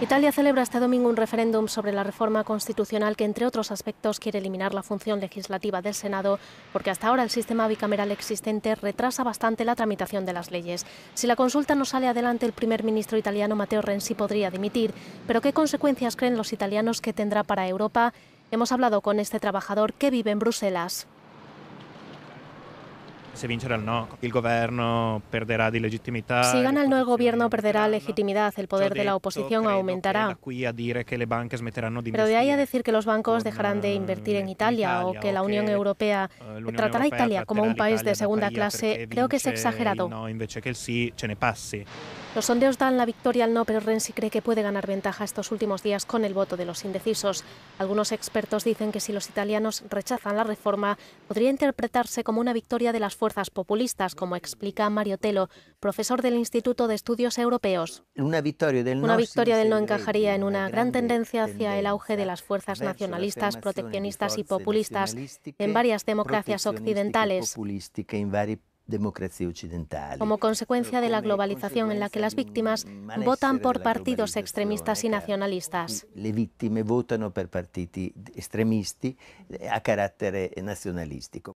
Italia celebra este domingo un referéndum sobre la reforma constitucional que, entre otros aspectos, quiere eliminar la función legislativa del Senado, porque hasta ahora el sistema bicameral existente retrasa bastante la tramitación de las leyes. Si la consulta no sale adelante, el primer ministro italiano Matteo Renzi podría dimitir. Pero, ¿qué consecuencias creen los italianos que tendrá para Europa? Hemos hablado con este trabajador que vive en Bruselas se no, el gobierno perderá Si gana el no, el gobierno perderá legitimidad, el poder de la oposición aumentará. Pero de ahí a decir que los bancos dejarán de invertir en eh, Italia o que eh, la Unión Europea tratará a Italia como un país de segunda clase, creo que es exagerado. Los sondeos dan la victoria al no, pero Renzi cree que puede ganar ventaja estos últimos días con el voto de los indecisos. Algunos expertos dicen que si los italianos rechazan la reforma, podría interpretarse como una victoria de las fuerzas fuerzas populistas, como explica Mario Telo, profesor del Instituto de Estudios Europeos. Una victoria del no, encajaría en una gran tendencia hacia el auge de las fuerzas nacionalistas, proteccionistas y populistas en varias democracias occidentales. Como consecuencia de la globalización en la que las víctimas votan por partidos extremistas y nacionalistas. Le víctimas votan per partidos extremistas a carácter eh, nacionalístico